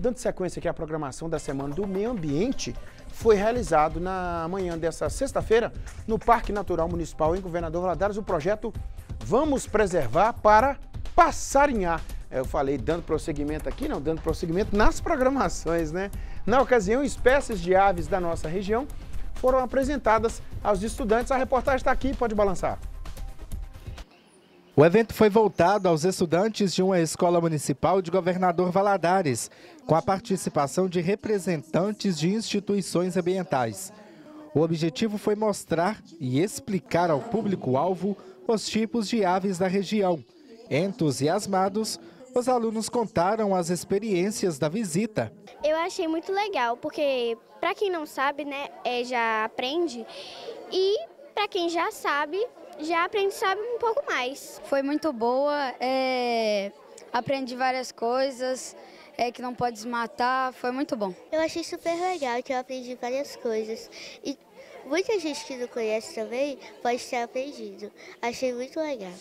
Dando sequência aqui à programação da Semana do Meio Ambiente, foi realizado na manhã desta sexta-feira, no Parque Natural Municipal, em Governador Valadares, o projeto Vamos Preservar para Passarinhar. É, eu falei dando prosseguimento aqui, não, dando prosseguimento nas programações, né? Na ocasião, espécies de aves da nossa região foram apresentadas aos estudantes. A reportagem está aqui, pode balançar. O evento foi voltado aos estudantes de uma escola municipal de Governador Valadares, com a participação de representantes de instituições ambientais. O objetivo foi mostrar e explicar ao público-alvo os tipos de aves da região. Entusiasmados, os alunos contaram as experiências da visita. Eu achei muito legal, porque para quem não sabe, né, é, já aprende. E para quem já sabe, já aprendi sabe um pouco mais. Foi muito boa, é, aprendi várias coisas, é, que não pode desmatar, foi muito bom. Eu achei super legal, que eu aprendi várias coisas. E muita gente que não conhece também pode ter aprendido. Achei muito legal.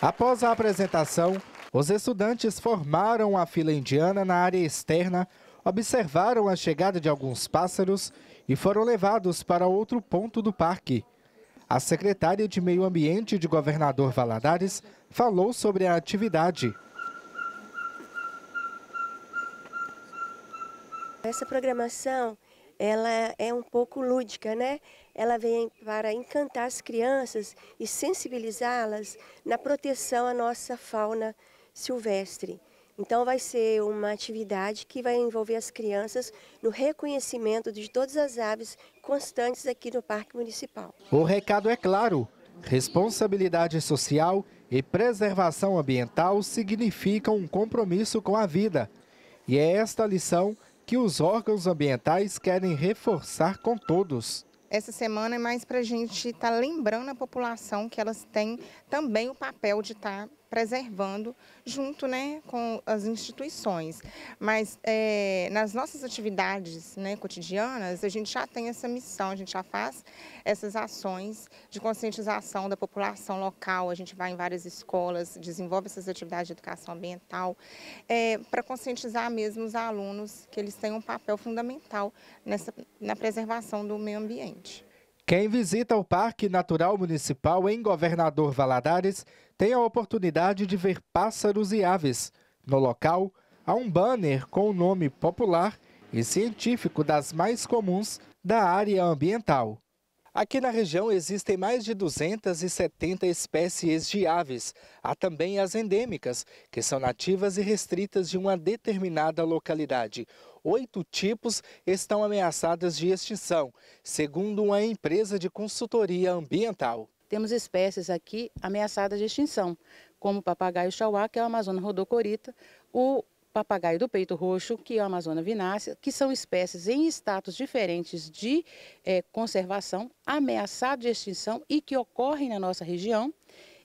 Após a apresentação, os estudantes formaram a fila indiana na área externa, observaram a chegada de alguns pássaros e foram levados para outro ponto do parque. A secretária de Meio Ambiente de Governador Valadares falou sobre a atividade. Essa programação ela é um pouco lúdica, né? Ela vem para encantar as crianças e sensibilizá-las na proteção à nossa fauna silvestre. Então, vai ser uma atividade que vai envolver as crianças no reconhecimento de todas as aves constantes aqui no Parque Municipal. O recado é claro: responsabilidade social e preservação ambiental significam um compromisso com a vida. E é esta lição que os órgãos ambientais querem reforçar com todos. Essa semana é mais para a gente estar tá lembrando a população que elas têm também o papel de estar tá preservando junto né, com as instituições. Mas é, nas nossas atividades né, cotidianas, a gente já tem essa missão, a gente já faz essas ações de conscientização da população local, a gente vai em várias escolas, desenvolve essas atividades de educação ambiental, é, para conscientizar mesmo os alunos que eles têm um papel fundamental nessa, na preservação do meio ambiente. Quem visita o Parque Natural Municipal em Governador Valadares tem a oportunidade de ver pássaros e aves. No local, há um banner com o nome popular e científico das mais comuns da área ambiental. Aqui na região existem mais de 270 espécies de aves. Há também as endêmicas, que são nativas e restritas de uma determinada localidade oito tipos estão ameaçadas de extinção, segundo uma empresa de consultoria ambiental. Temos espécies aqui ameaçadas de extinção, como o papagaio chauá, que é o Amazônia rodocorita, o papagaio do peito roxo, que é o Amazônia vinácea, que são espécies em status diferentes de eh, conservação, ameaçadas de extinção e que ocorrem na nossa região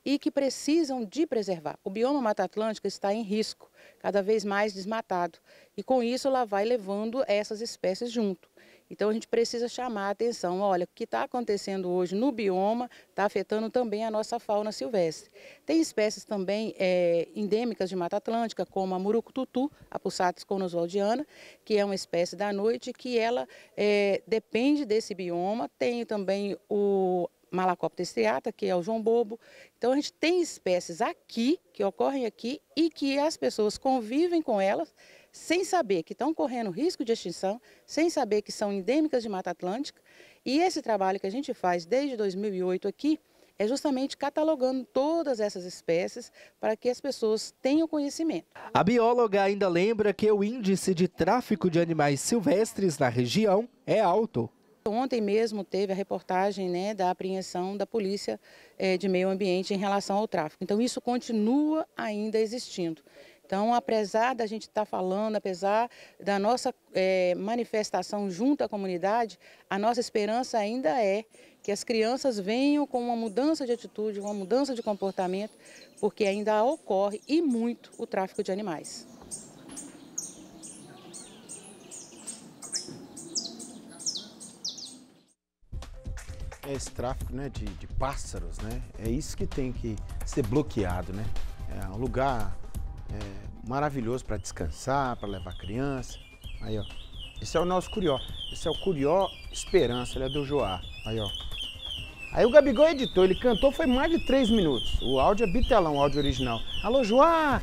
e que precisam de preservar. O bioma Mata Atlântica está em risco, cada vez mais desmatado, e com isso ela vai levando essas espécies junto. Então a gente precisa chamar a atenção, olha, o que está acontecendo hoje no bioma está afetando também a nossa fauna silvestre. Tem espécies também é, endêmicas de Mata Atlântica, como a murucututu, a Pussatis conosvaldiana, que é uma espécie da noite que ela é, depende desse bioma. Tem também o Malacopter striata, que é o João Bobo. Então a gente tem espécies aqui, que ocorrem aqui, e que as pessoas convivem com elas sem saber que estão correndo risco de extinção, sem saber que são endêmicas de Mata Atlântica. E esse trabalho que a gente faz desde 2008 aqui é justamente catalogando todas essas espécies para que as pessoas tenham conhecimento. A bióloga ainda lembra que o índice de tráfico de animais silvestres na região é alto. Ontem mesmo teve a reportagem né, da apreensão da Polícia é, de Meio Ambiente em relação ao tráfico. Então, isso continua ainda existindo. Então, apesar da gente estar tá falando, apesar da nossa é, manifestação junto à comunidade, a nossa esperança ainda é que as crianças venham com uma mudança de atitude, uma mudança de comportamento, porque ainda ocorre e muito o tráfico de animais. é esse tráfico né, de, de, pássaros, né? É isso que tem que ser bloqueado, né? É um lugar é, maravilhoso para descansar, para levar criança. Aí, ó. Esse é o nosso curió. Esse é o curió Esperança, ele é do Joá. Aí, ó. Aí o Gabigol editou, ele cantou, foi mais de três minutos. O áudio é bitelão, o áudio original. Alô, Joá!